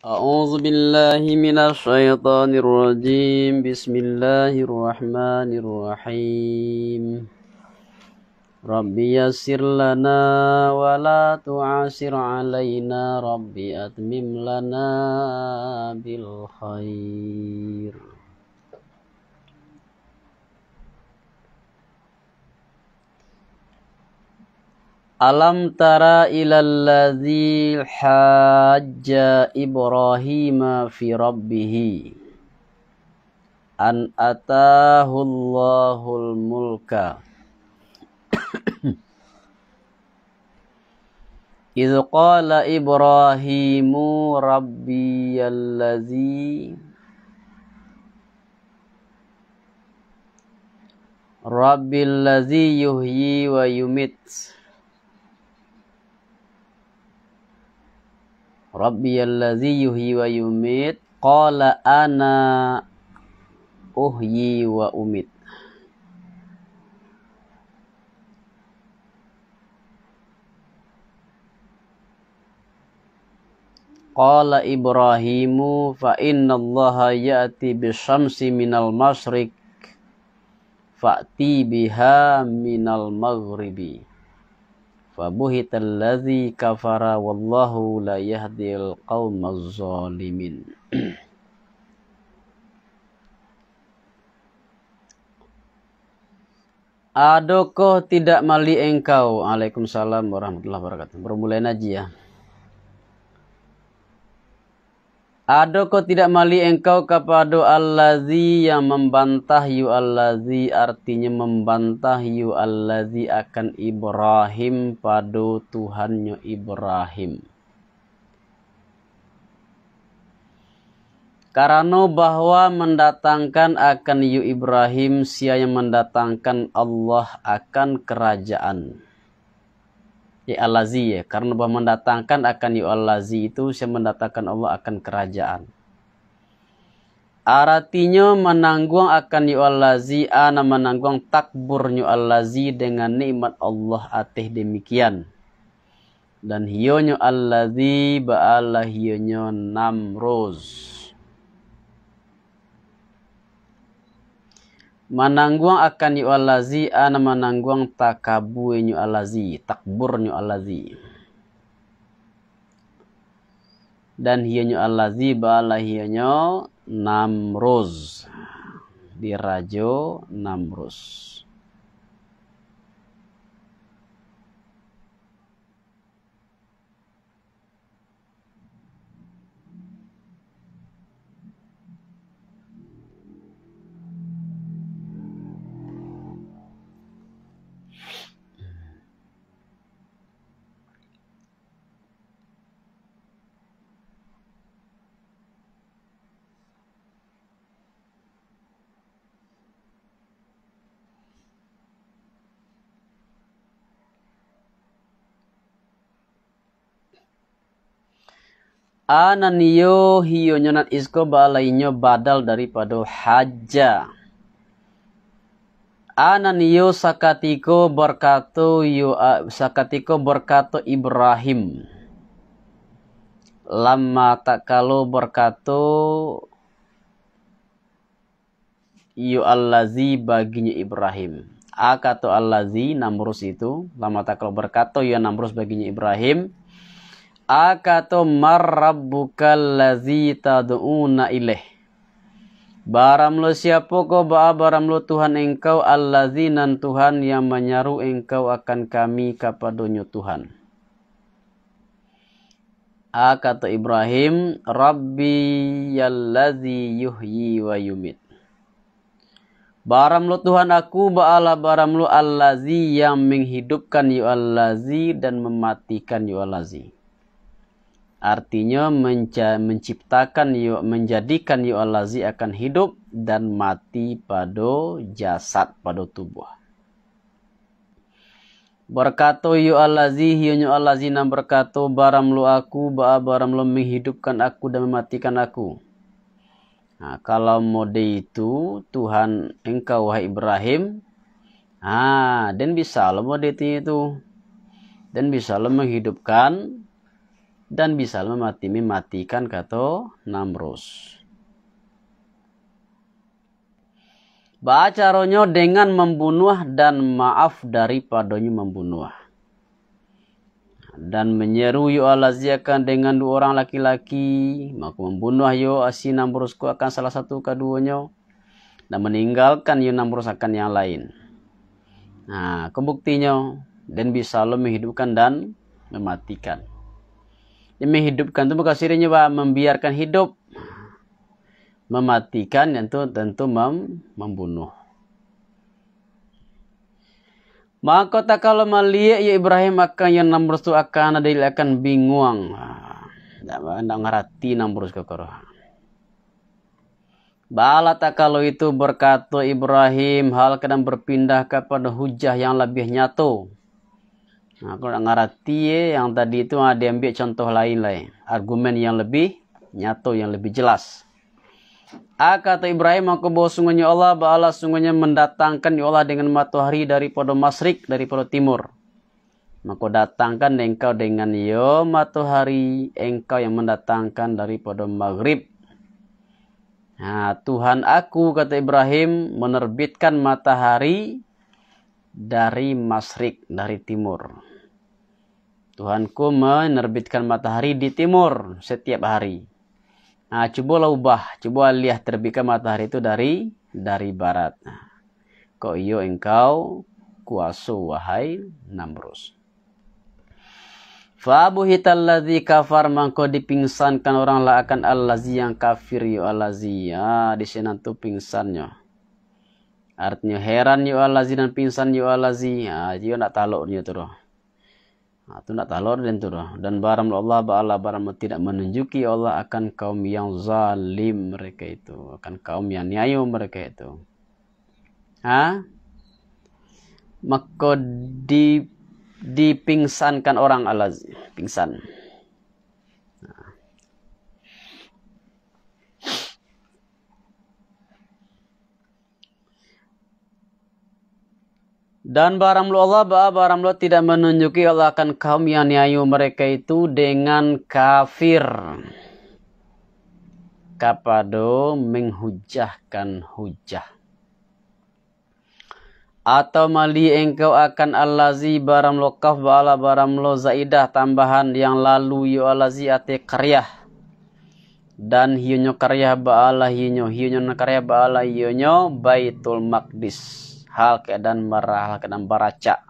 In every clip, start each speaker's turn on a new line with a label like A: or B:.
A: أعوذ بالله من الشيطان الرجيم بسم الله الرحمن الرحيم رب يسر لنا ولا تعسر علينا رب أتمم لنا بالخير Alam tara ilalladzi hajja Ibrahim fi rabbih an atahu Allahul mulka إذ قال إبراهيم ربي الذي رب الذي يحيي ويميت ربي الذي يحيي ويميت قال أنا أحيي وأميت قال إبراهيم فإن الله يأتي بالشمس من المشرق فأتي بها من المغرب fabuhital ladzi kafara wallahu la yahdil qaumaz zalimin Adokoh tidak mali engkau Waalaikumsalam warahmatullahi wabarakatuh Bermulai naji ya Adakah tidak mali engkau kepada allazi yang membantah yu allazi artinya membantah yu allazi akan Ibrahim pada Tuhannya Ibrahim. Karena bahwa mendatangkan akan yu Ibrahim sia yang mendatangkan Allah akan kerajaan ya alazi ya karena bahwa mendatangkan akan ya alazi itu saya mendatangkan Allah akan kerajaan artinya menanggung akan ya alazi ana menanggung takbur ya alazi dengan nikmat Allah atih demikian dan hionyo allazi ba'ala hionyo namroz manangguang akan yu alazi ana manangguang takabue nyu alazi takbur Yu alazi dan hianyu alazi bala hianyo namruz rajo namruz ananiyo hiyo nyonat isko balainyo badal daripada haja ananiyo sakatiko berkato yu sakatiko berkato Ibrahim lama tak kalau berkato yu allazi baginya Ibrahim akato allazi namrus itu lama tak kalau berkato yu namrus baginya Ibrahim आका तो मर rabbukalladzi ilaih Barang lo siapa kau ba barang lo Tuhan engkau alladzinan Tuhan yang menyaru engkau akan kami kapadonyo Tuhan. A kata Ibrahim, Rabbi yalladzi yuhyi wa yumit. Baram lo Tuhan aku ba'ala baram lo allazi yang menghidupkan yu ya allazi dan mematikan yu ya allazi. Artinya menca menciptakan yu, menjadikan yu allazi akan hidup dan mati pada jasad pada tubuh. Berkata yu ya allazi ya yu allazi nam berkata baram lu aku ba baram lu menghidupkan aku dan mematikan aku. Nah, kalau mode itu Tuhan engkau wahai Ibrahim ah dan bisa lo mode itu dan bisa lo menghidupkan dan bisa mati mematikan kato Namrus. Bacaronyo dengan membunuh dan maaf daripadanya membunuh. Dan menyeru yo alaziakan dengan dua orang laki-laki. Maka membunuh yo asi Namrusku akan salah satu keduanya. Dan meninggalkan yo Namrus akan yang lain. Nah, kebuktinya. Dan bisa lo menghidupkan dan mematikan yang menghidupkan itu bukan sirinya bah, membiarkan hidup mematikan itu tentu mem membunuh maka tak kalau melihat ya Ibrahim akan yang nomor itu akan ada yang akan bingung ndak ah, ngerti namrus kokoro Bala tak kalau itu berkata Ibrahim hal kadang berpindah kepada hujah yang lebih nyatu Nah, nak ngarati ya, yang tadi itu ada ah, ambil contoh lain lain, ya. argumen yang lebih nyato yang lebih jelas. A ah, kata Ibrahim aku bawa sungguhnya Allah bala sungguhnya mendatangkan ya Allah dengan matahari dari pada masrik dari pada timur. Maka datangkan engkau dengan yo ya, matahari engkau yang mendatangkan dari pada maghrib. Nah, Tuhan aku kata Ibrahim menerbitkan matahari dari masrik, dari timur. Tuhanku menerbitkan matahari di timur setiap hari. Nah, cobalah ubah, coba lihat terbitkan matahari itu dari dari barat. Nah, kok iyo engkau kuasa wahai Namrus. Fabuhita allazi kafar mangko dipingsankan orang lah akan allazi yang kafir yo ya allazi. Ah, ya, di sini tuh pingsannya. Artinya heran ya alazi dan pingsan ya alazi. Ha yu nak talok yu tu tuh nak talok dan tu Dan barang Allah ba'ala barang tidak menunjuki ya Allah akan kaum yang zalim mereka itu. Akan kaum yang nyayu mereka itu. Ha? Maka di dipingsankan orang alazi. Pingsan. Dan barang Allah barang lu tidak menunjuki Allah akan kaum yang niayu mereka itu dengan kafir. Kapado menghujahkan hujah. Atau mali engkau akan allazi barang lo kaf ba'ala barang lo zaidah tambahan yang lalu yu ya allazi ati karyah. Dan hiunyo karyah ba'ala hiunyo, hiunyo karyah ba'ala hiyunyo baitul maqdis hal keadaan marah, hal keadaan baraca.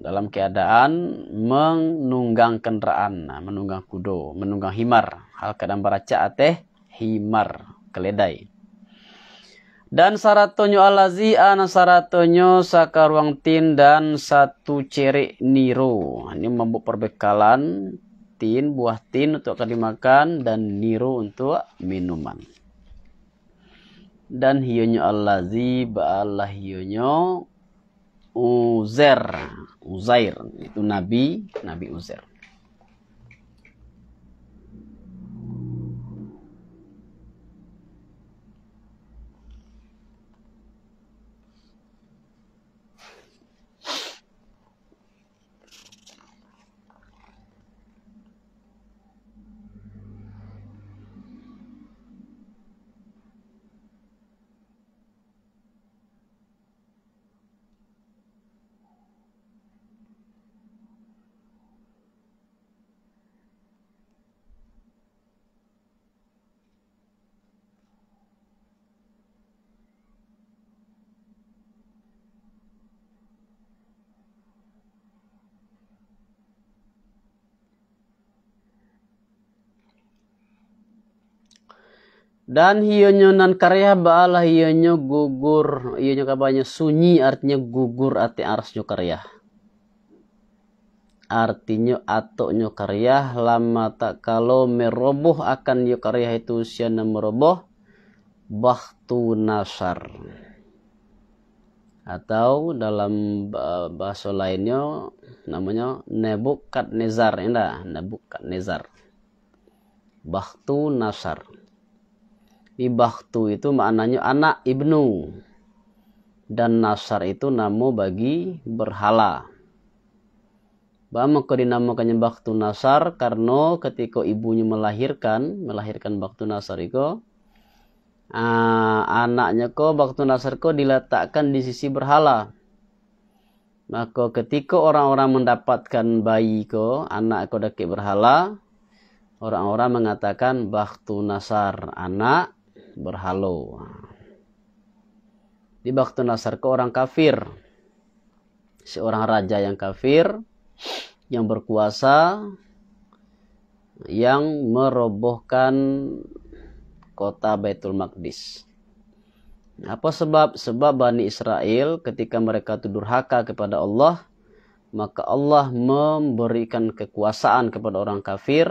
A: Dalam keadaan menunggang kendaraan, nah, menunggang kudo, menunggang himar. Hal keadaan baraca ateh himar, keledai. Dan saratonyo alazi an saratonyo sakaruang tin dan satu ceri niro. Nah, ini membuat perbekalan tin, buah tin untuk akan dimakan dan niro untuk minuman dan hionyo allazi ba'allah hionyo Uzer Uzair itu nabi nabi Uzer. dan hionyo nan karya baala hionyo gugur hionyo kabanya sunyi artinya gugur arti nyo karya artinya nyo karya lama tak kalau meroboh akan nyo karya itu usia siana meroboh bahtu nasar atau dalam bahasa lainnya namanya nebukadnezar ya nebukadnezar bahtu nasar Ibahtu itu maknanya anak ibnu. Dan nasar itu nama bagi berhala. kau dinamakannya baktu nasar karena ketika ibunya melahirkan, melahirkan baktu nasar itu, uh, anaknya kau baktu nasar kau diletakkan di sisi berhala. Maka ketika orang-orang mendapatkan bayi ko, anak kau daki berhala, orang-orang mengatakan baktu nasar, anak berhalo di waktu nasar ke orang kafir seorang raja yang kafir yang berkuasa yang merobohkan kota Baitul Maqdis. Apa sebab? Sebab Bani Israel ketika mereka tudur haka kepada Allah, maka Allah memberikan kekuasaan kepada orang kafir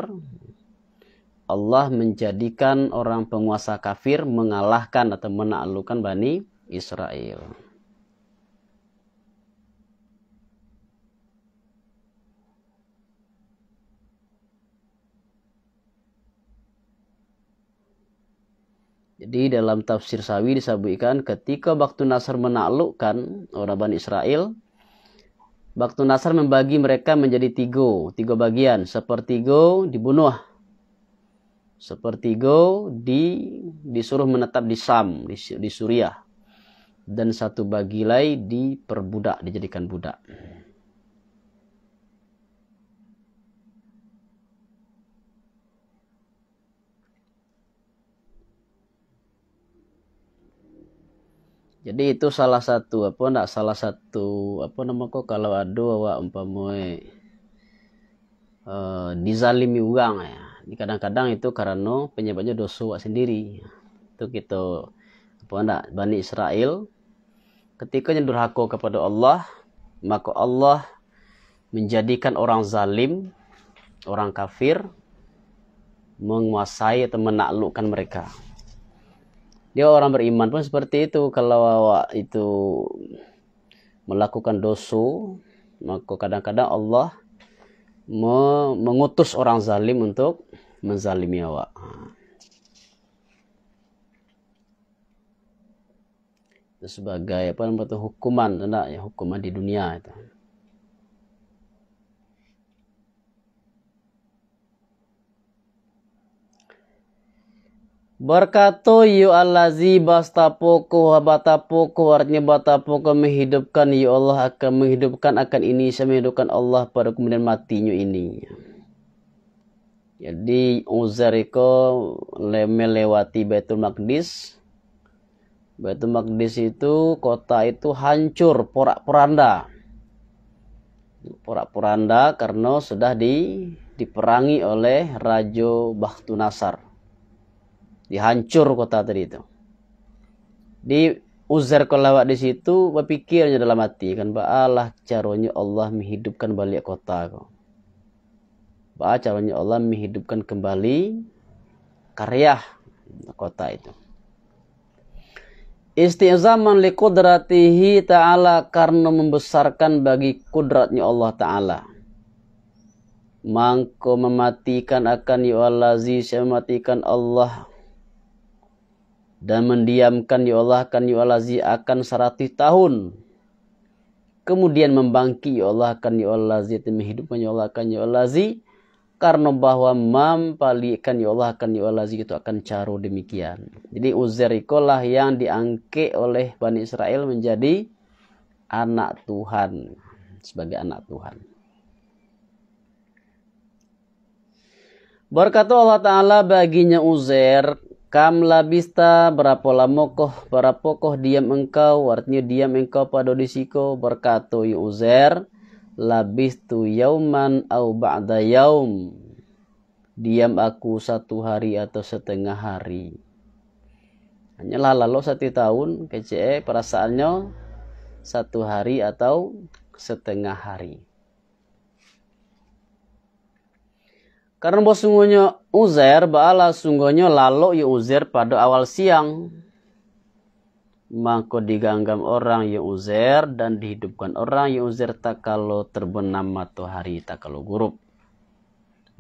A: Allah menjadikan orang penguasa kafir mengalahkan atau menaklukkan Bani Israel. Jadi dalam tafsir sawi disebutkan ketika waktu Nasr menaklukkan orang Bani Israel, waktu Nasr membagi mereka menjadi tiga, tiga bagian. Sepertiga dibunuh, seperti go di disuruh menetap di Sam, di, di Suriah. Dan satu bagi bagilai diperbudak, dijadikan budak. Jadi itu salah satu apa enggak salah satu apa nama kok kalau ada awak umpamai uh, dizalimi orang ya ini kadang-kadang itu karena penyebabnya dosa sendiri itu kita gitu. apa enggak Bani Israel ketika yang kepada Allah maka Allah menjadikan orang zalim orang kafir menguasai atau menaklukkan mereka dia orang beriman pun seperti itu kalau itu melakukan dosa maka kadang-kadang Allah mengutus orang zalim untuk Menzalimi awak. itu sebagai apa namanya hukuman enggak ya hukuman di dunia itu Berkatu yu ya allazi bastapuku wa batapuku artinya batapuku menghidupkan ya Allah akan menghidupkan akan ini saya menghidupkan Allah pada kemudian matinya ini. Jadi Uzair itu melewati Baitul Maqdis. Baitul Maqdis itu kota itu hancur porak-poranda. Porak-poranda karena sudah di diperangi oleh Raja Nasar. Dihancur kota tadi itu. Di Uzair kalau lewat di situ berpikirnya dalam hati kan Allah caronya Allah menghidupkan balik kota kok bahwa caranya Allah menghidupkan kembali karya kota itu. Istizaman li kudratihi ta'ala karena membesarkan bagi kudratnya Allah ta'ala. Mangko mematikan akan ya Allah saya mematikan Allah dan mendiamkan ya Allah akan ya Allah akan seratus tahun. Kemudian membangki ya Allah akan ya Allah menghidupkan ya Allah akan ya Allah karena bahwa mampalikan ya Allah akan ya Allah itu akan caru demikian. Jadi Uzair ikolah yang diangke oleh Bani Israel menjadi anak Tuhan. Sebagai anak Tuhan. Berkata Allah Ta'ala baginya Uzair, Kam labista berapa lama koh berapa koh diam engkau artinya diam engkau pada disiko berkata ya Uzair labistu yauman au ba'da yaum diam aku satu hari atau setengah hari hanyalah lalu satu tahun kece perasaannya satu hari atau setengah hari karena bos sungguhnya uzer bala sungguhnya lalu ya uzer pada awal siang maka diganggam orang yang uzer dan dihidupkan orang yang uzer tak kalau terbenam matahari tak kalau gurup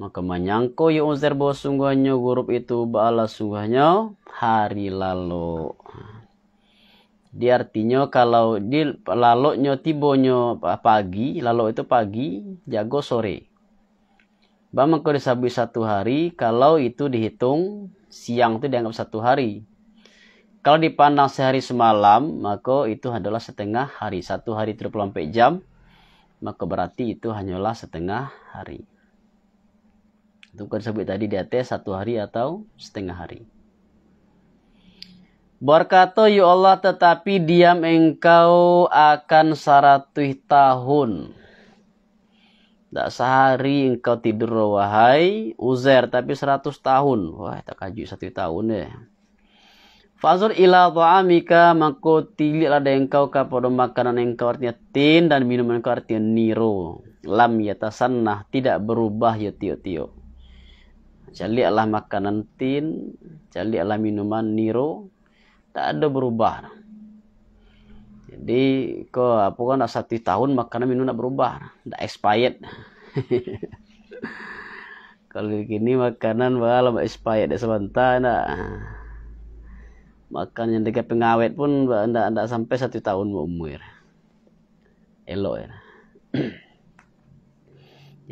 A: maka menyangko yang uzer bahwa sungguhnya gurup itu bala sungguhnya hari lalu di artinya kalau di lalunya tibonyo pagi lalu itu pagi jago sore Bama kau disabui satu hari kalau itu dihitung siang itu dianggap satu hari kalau dipandang sehari semalam, maka itu adalah setengah hari. Satu hari 34 jam, maka berarti itu hanyalah setengah hari. Itu kan sebut tadi di atas satu hari atau setengah hari. Berkata ya Allah tetapi diam engkau akan seratus tahun. Tak sehari engkau tidur wahai Uzer, tapi seratus tahun. Wah tak kaji satu tahun ya. Fazur ila ta'amika mako tiliklah engkau kepada makanan engkau artinya tin dan minuman engkau artinya niro. Lam yatasannah tidak berubah ya tio-tio. Jaliklah makanan tin, jaliklah minuman niro, tak ada berubah. Jadi ke apa kan satu tahun makanan minum tak berubah, tak expired. Kalau begini makanan malam expired sebentar nak. Makan yang dekat pengawet pun tidak ndak sampai satu tahun umur. Elok ya.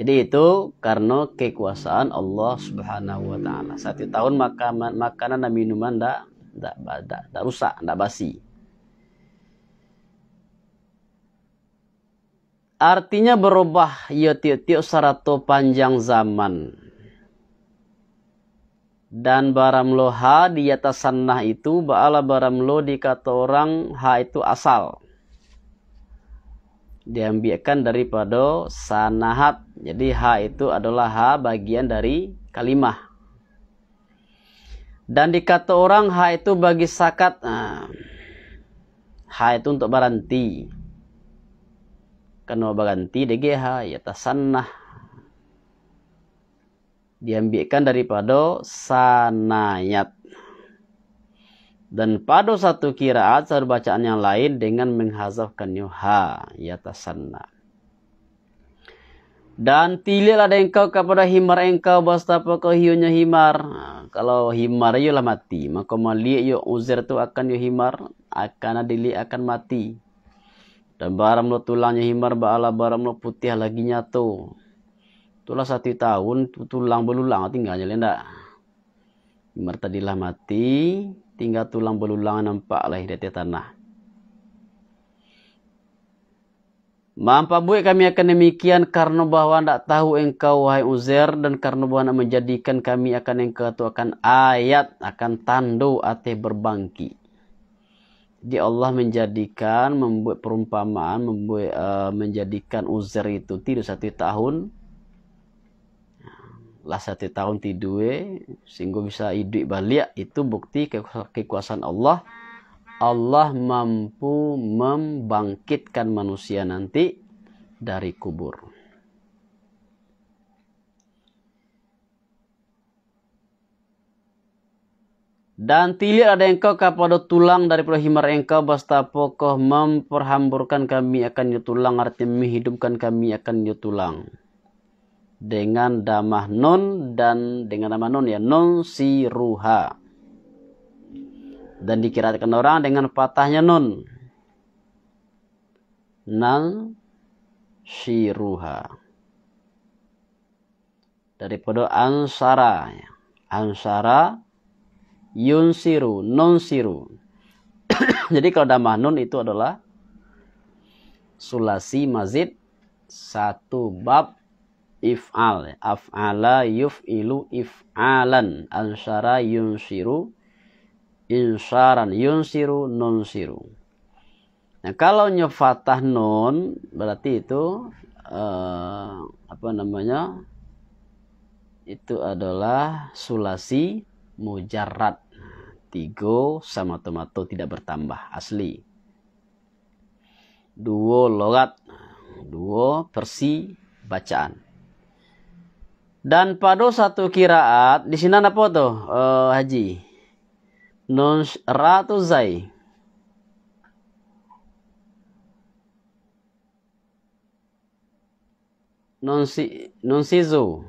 A: Jadi itu karena kekuasaan Allah Subhanahu wa taala. Satu tahun makanan makanan dan minuman tidak tidak tidak, tidak rusak, tidak basi. Artinya berubah ya tiap-tiap serato panjang zaman dan lo ha di atas sanah itu baala baramlo dikata orang ha itu asal diambilkan daripada sanahat jadi ha itu adalah ha bagian dari kalimah dan dikata orang ha itu bagi sakat ha ah. itu untuk baranti karena baranti dege di ya tasannah diambilkan daripada sanayat dan pada satu kiraat satu bacaan yang lain dengan menghazafkan ha yatasanna dan tililah ada engkau kepada himar engkau bastapa kau hiunya himar kalau himar yo lah mati maka mali yo uzir tu akan yo himar akan adili akan mati dan baram lo tulangnya himar baala baram lo putih lagi nyato Itulah satu tahun tulang belulang tinggalnya lenda. Mertadilah mati, tinggal tulang belulang nampak lah atas tanah. Mampu buat kami akan demikian karena bahwa tidak tahu engkau wahai Uzair dan karena bahwa nak menjadikan kami akan engkau itu akan ayat akan tando ateh berbangki. Di Allah menjadikan membuat perumpamaan membuat uh, menjadikan Uzair itu tidur satu tahun lah satu tahun tidue sehingga bisa hidup balik itu bukti kekuasaan Allah Allah mampu membangkitkan manusia nanti dari kubur. Dan tidak ada engkau kepada tulang dari himar engkau basta pokoh memperhamburkan kami akan tulang artinya menghidupkan kami akan tulang dengan damah nun dan dengan nama nun ya nun siruha dan dikiratkan orang dengan patahnya nun nal siruha dari podo ansara ya. ansara siru nun siru jadi kalau damah nun itu adalah sulasi mazid satu bab if'al af'ala yuf'ilu if'alan ansara yunsiru insaran yunsiru nunsiru nah kalau nyefatah nun berarti itu eh, apa namanya itu adalah sulasi mujarat tigo sama tomato tidak bertambah asli duo logat duo persi bacaan dan pada satu kiraat di sini apa tuh uh, Haji? Nun ratu zai. Nunsi nunsizu.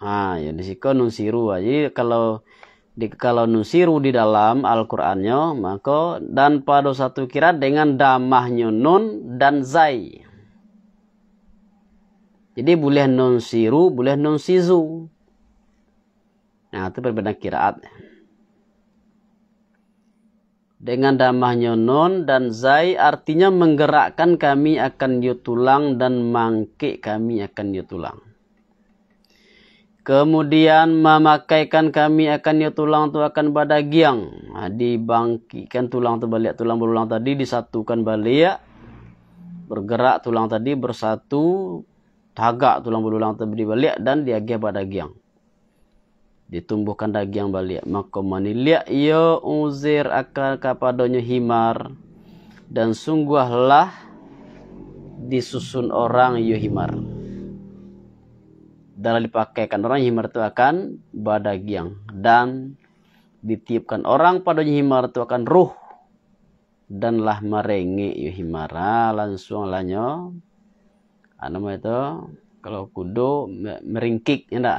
A: Ah, ya di sini non siru aja kalau di, kalau siru di dalam Al-Qur'annya maka dan pada satu kira dengan damahnya nun dan zai jadi boleh non siru, boleh non sizu. Nah, itu perbedaan kiraat. Dengan damahnya non dan zai artinya menggerakkan kami akan yutulang dan mangkik kami akan yutulang. Kemudian memakaikan kami akan ya tulang itu akan pada giang. Nah, dibangkikan tulang itu balik tulang berulang tadi disatukan balik. Bergerak tulang tadi bersatu tagak tulang belulang terbeli balik dan dia gaya pada giang. Ditumbuhkan daging balik. Maka manilia ia uzir akan kepadanya himar. Dan sungguhlah disusun orang yo himar. Dalam dipakaikan orang himar itu akan badagiang. Dan ditiupkan orang padanya himar itu akan ruh. Dan lah marengi yo himar ah, langsung lanyo anu itu kalau kudo meringkik ya enggak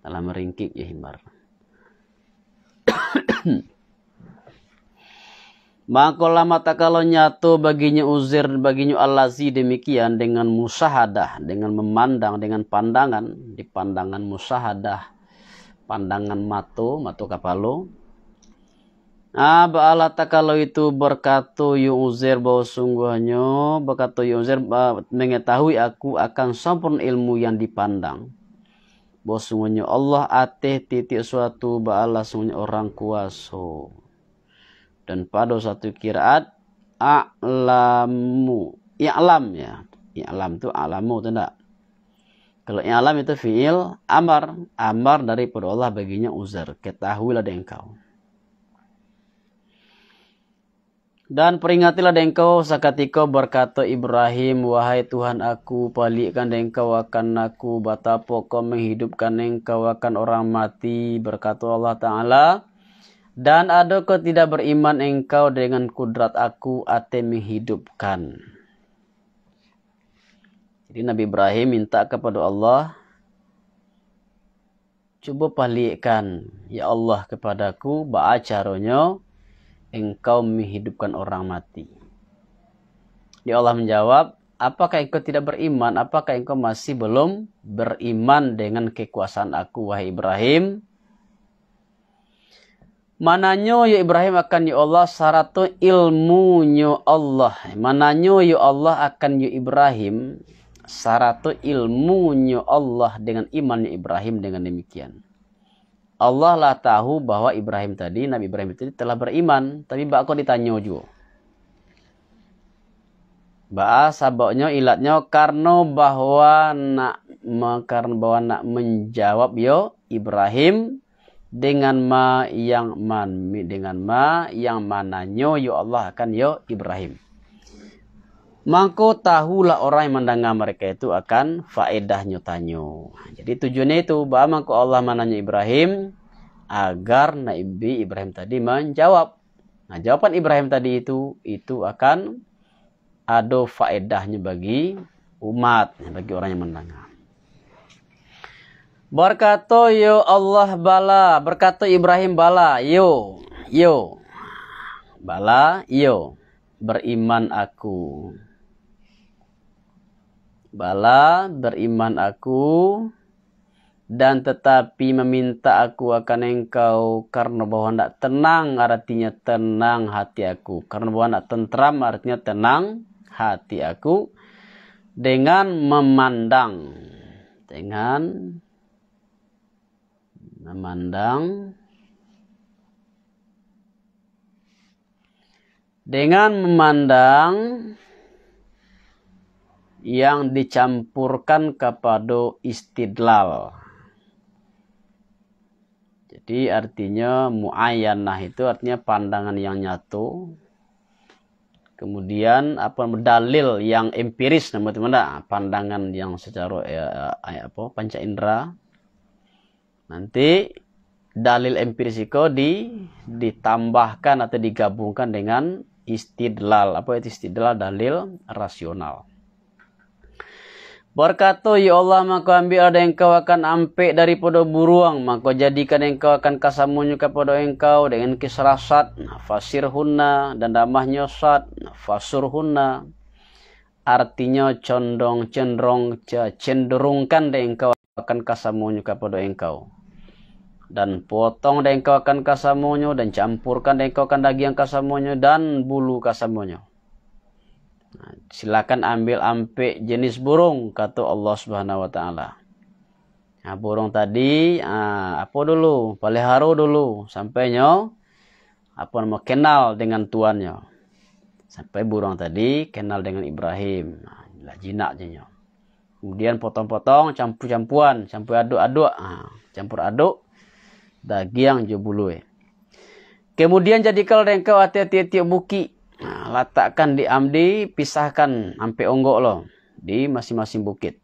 A: telah meringkik ya himbar Makola mata kalau nyatu baginya uzir baginya alazi demikian dengan musahadah dengan memandang dengan pandangan di pandangan musahadah pandangan matu matu kapalo Aba'ala kalau itu berkata Yu'uzair ya bahwa sungguhnya berkata Yu'uzair ya mengetahui aku akan sempurna ilmu yang dipandang. Bahwa sungguhnya Allah ateh titik suatu ba'ala sungguhnya orang kuasa. Dan pada satu kiraat a'lamu. I'lam ya. I'lam itu a'lamu itu enggak. Kalau i'lam itu fi'il amar. Amar daripada Allah baginya uzer. Ketahuilah dengan kau Dan peringatilah dengkau sakatiko berkata Ibrahim, Wahai Tuhan aku, palikan dengkau akan aku, batapo kau menghidupkan dengkau akan orang mati, berkata Allah Ta'ala. Dan ada kau tidak beriman engkau dengan kudrat aku, ate menghidupkan. Jadi Nabi Ibrahim minta kepada Allah, Coba palikan Ya Allah kepadaku, baca caranya, engkau menghidupkan orang mati. Ya Allah menjawab, apakah engkau tidak beriman? Apakah engkau masih belum beriman dengan kekuasaan aku, wahai Ibrahim? Mananyo ya Ibrahim akan ya Allah saratu ilmunya Allah. Mananyo ya Allah akan ya Ibrahim saratu ilmunya Allah dengan iman ya Ibrahim dengan demikian. Allah lah tahu bahwa Ibrahim tadi, Nabi Ibrahim tadi telah beriman. Tapi bako ditanya juga. Ba'a saboknya ilatnya karena bahwa nak karena bahwa nak menjawab yo Ibrahim dengan ma yang man dengan ma yang mananya yo Allah akan yo Ibrahim. Maka tahulah orang yang mendengar mereka itu akan faedahnya tanya. Jadi tujuannya itu, bahwa mangko Allah menanya Ibrahim agar Nabi Ibrahim tadi menjawab. Nah, jawaban Ibrahim tadi itu itu akan ada faedahnya bagi umat, bagi orang yang mendengar. Berkata yo Allah bala, berkata Ibrahim bala, yo, yo. Bala, yo. Beriman aku Bala beriman aku dan tetapi meminta aku akan engkau karena bahwa hendak tenang artinya tenang hati aku karena bahwa hendak tentram artinya tenang hati aku dengan memandang dengan memandang dengan memandang yang dicampurkan kepada istidlal. Jadi artinya muayyanah itu artinya pandangan yang nyatu. Kemudian apa dalil yang empiris nama teman pandangan yang secara ya, ya, apa panca indera. Nanti dalil empiris itu di, ditambahkan atau digabungkan dengan istidlal. Apa itu istidlal? Dalil rasional. Berkata, Ya Allah, maka ambil ada yang kau akan ampek daripada buruang, maka jadikan yang kau akan kasamunya kepada engkau dengan kisrasat, fasirhuna, dan damahnya sat, fasurhuna. Artinya condong, cenderung, cenderungkan dan engkau akan kasamunya kepada engkau. Dan potong dan engkau akan kasamunya. dan campurkan dan engkau akan daging kasamunya. dan bulu kasamunya. silakan ambil ampe jenis burung kata Allah Subhanahu wa taala. Nah, ha, burung tadi ah, apa dulu? Pelihara dulu sampainya apa nama kenal dengan tuannya. Sampai burung tadi kenal dengan Ibrahim. Ha, nah, jinak jenyo. Kemudian potong-potong campur-campuran, campur aduk-aduk. Ah, campur aduk daging bulu. Kemudian jadikan rengkau hati-hati-hati buki. Nah, letakkan di amdi, pisahkan sampai onggok lo di masing-masing bukit.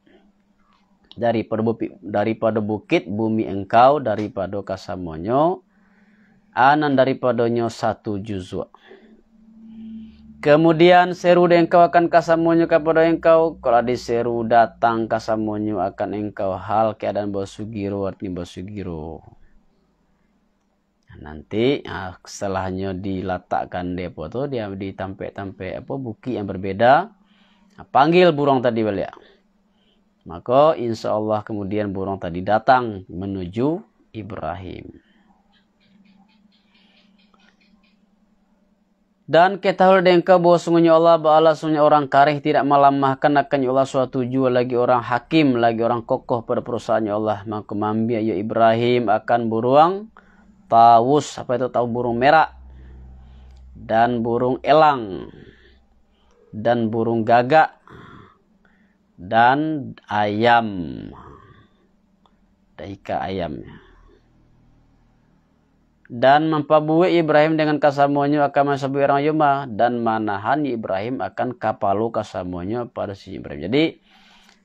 A: Dari pada bukit bumi engkau dari pada kasamonyo anan dari padonyo satu juzwa. Kemudian seru engkau akan kasamonyo kepada engkau. Kalau diseru datang kasamonyo akan engkau hal keadaan bosugiro artinya bosugiro nanti nah, setelahnya diletakkan depo tuh dia ditampek tampe apa bukit yang berbeda nah, panggil burung tadi balik maka insya Allah kemudian burung tadi datang menuju Ibrahim Dan ketahui dengan bahwa sungguhnya Allah Ba'ala sungguhnya orang karih tidak melamahkan akan ya Allah suatu jua lagi orang hakim, lagi orang kokoh pada perusahaannya Allah. Maka mambi ya Ibrahim akan beruang tawus apa itu tahu burung merah dan burung elang dan burung gagak dan ayam daika ayamnya dan mempabui Ibrahim dengan kasamonyo akan masabui orang yuma dan manahan Ibrahim akan kapalu kasamonyo pada si Ibrahim jadi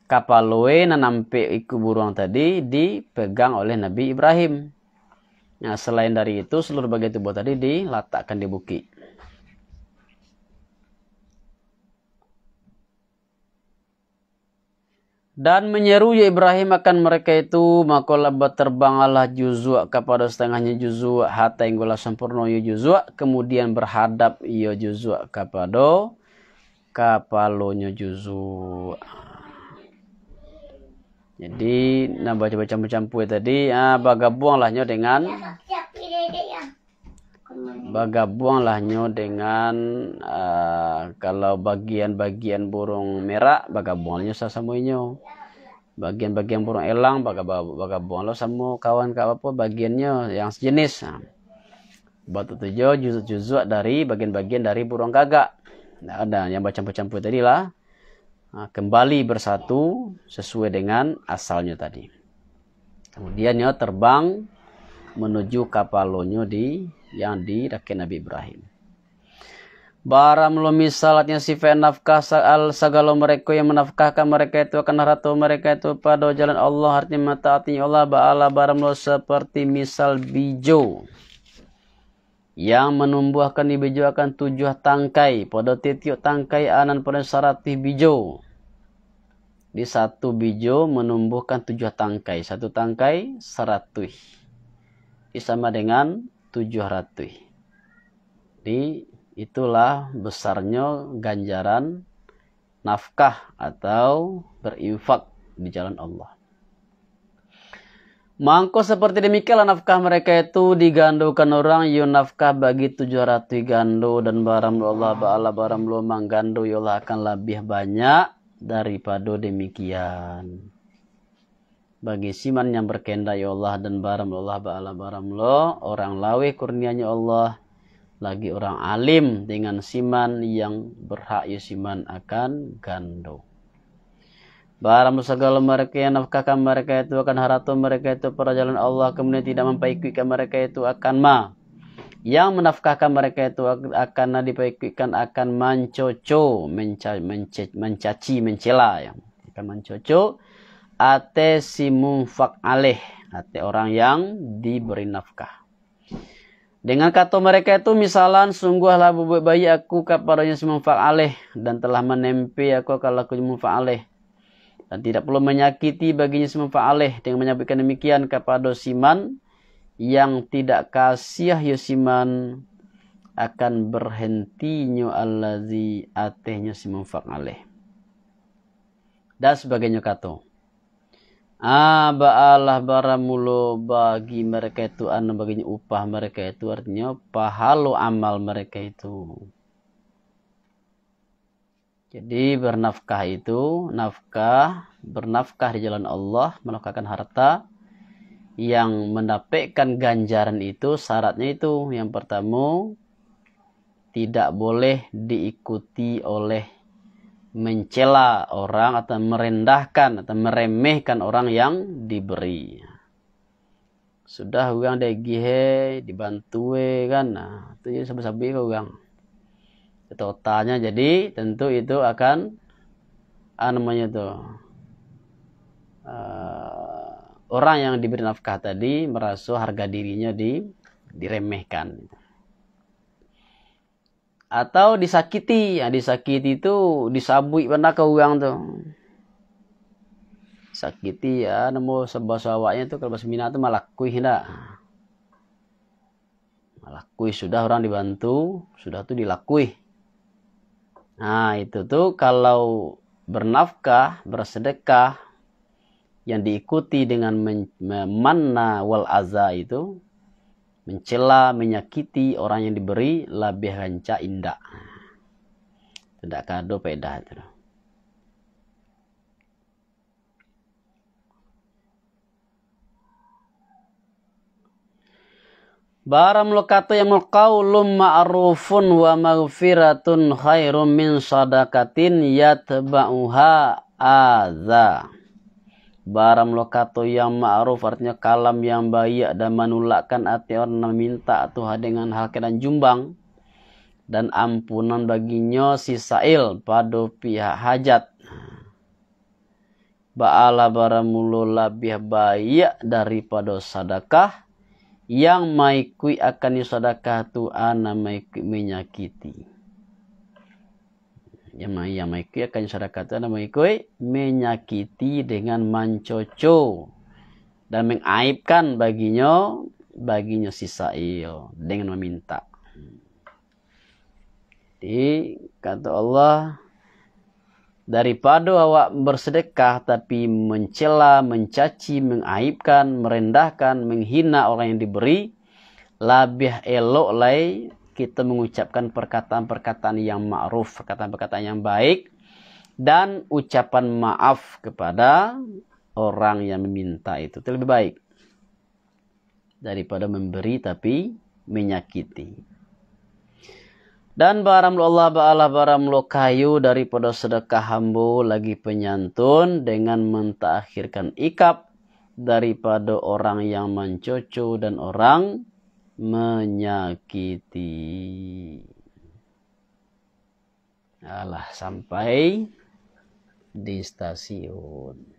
A: kapalue nanampe iku burung tadi dipegang oleh Nabi Ibrahim Nah, selain dari itu, seluruh bagian tubuh tadi diletakkan di bukit Dan menyeru ya Ibrahim akan mereka itu, maka laba Allah juzua kepada setengahnya juzua hata yang gula sempurna ya juzua kemudian berhadap ya juzua kepada kapalonya juzua jadi nambah coba campur-campur ya tadi ah ya, bagabuanglahnya dengan bagabuanglahnya dengan uh, kalau bagian-bagian burung merah sama sasamuinyo. Bagian-bagian burung elang bagabuanglah sama kawan kawan apa bagiannya yang sejenis. Batu tujuh juzuk-juzuk dari bagian-bagian dari burung gagak. Nah, ada yang baca campur tadi lah. Nah, kembali bersatu sesuai dengan asalnya tadi. Kemudian ya terbang menuju kapal lonyo di yang di rakyat Nabi Ibrahim. Barang lo salatnya si nafkah al sagalo mereka yang menafkahkan mereka itu akan ratu mereka itu pada jalan Allah artinya mata artinya Allah baala barang lo seperti misal bijo yang menumbuhkan di bijo akan tujuh tangkai pada titik tangkai anan pada syarat bijo di satu bijo menumbuhkan tujuh tangkai. Satu tangkai seratus. Sama dengan tujuh ratus. Di itulah besarnya ganjaran nafkah atau berinfak di jalan Allah. Mangko seperti demikianlah nafkah mereka itu digandukan orang yun nafkah bagi tujuh 700 gandu dan barang Allah ba'ala baram lo manggando yolah akan lebih banyak daripada demikian bagi siman yang berkendak ya Allah dan baram ya Allah ba'ala baram lo orang lawe kurnianya ya Allah lagi orang alim dengan siman yang berhak ya siman akan gando Baram segala mereka yang nafkahkan mereka itu akan haratu mereka itu jalan Allah kemudian tidak mempaikuikan mereka itu akan ma yang menafkahkan mereka itu akan dipikirkan akan mencoco menca, mencaci mencela ya akan mencoco ate si munfak aleh ate orang yang diberi nafkah dengan kata mereka itu misalan sungguhlah bubuk bayi aku kepadanya si munfak aleh dan telah menempi aku kalau aku munfak aleh dan tidak perlu menyakiti baginya si munfak aleh dengan menyampaikan demikian kepada siman yang tidak kasih yusiman akan berhentinyo allazi atehnya simun fa'aleh. Dan sebagainya kata. Aba'alah baramulo bagi mereka itu anu baginya upah mereka itu artinya pahalo amal mereka itu. Jadi bernafkah itu nafkah bernafkah di jalan Allah menafkahkan harta yang mendapatkan ganjaran itu syaratnya itu yang pertama tidak boleh diikuti oleh mencela orang atau merendahkan atau meremehkan orang yang diberi sudah uang dia dibantu kan nah itu jadi sabi-sabi ke uang totalnya jadi tentu itu akan apa ah, namanya tuh ah, orang yang diberi nafkah tadi merasa harga dirinya di diremehkan atau disakiti ya disakiti itu disabui pernah ke uang tuh sakiti ya nemu sebab sawahnya tuh kalau bahasa malah kuih malakui malah malakui sudah orang dibantu sudah tuh dilakui nah itu tuh kalau bernafkah bersedekah yang diikuti dengan mana wal aza itu mencela, menyakiti orang yang diberi lebih hanca indah. Tidak kado peda itu. Baram lo yang yang lum ma'rufun wa maghfiratun khairum min sadakatin yatba'uha adza. Baram lokato yang ma'ruf artinya kalam yang baik dan menolakkan hati orang meminta Tuhan dengan hal dan jumbang dan ampunan baginya si sa'il pada pihak hajat. Ba'ala baramulu lebih baik daripada sadakah yang maikui akan sadakah Tuhan ana maikui menyakiti yang yang yamaikui akan nama namaikui menyakiti dengan mancoco dan mengaibkan baginya baginya sisa iyo dengan meminta. Jadi kata Allah daripada awak bersedekah tapi mencela, mencaci, mengaibkan, merendahkan, menghina orang yang diberi, lebih elok lai kita mengucapkan perkataan-perkataan yang ma'ruf, perkataan-perkataan yang baik dan ucapan maaf kepada orang yang meminta itu. Itu lebih baik daripada memberi tapi menyakiti. Dan baramlu Allah baramlo kayu daripada sedekah hambu lagi penyantun dengan mentakhirkan ikab daripada orang yang mencocu dan orang menyakiti. Alah sampai di stasiun.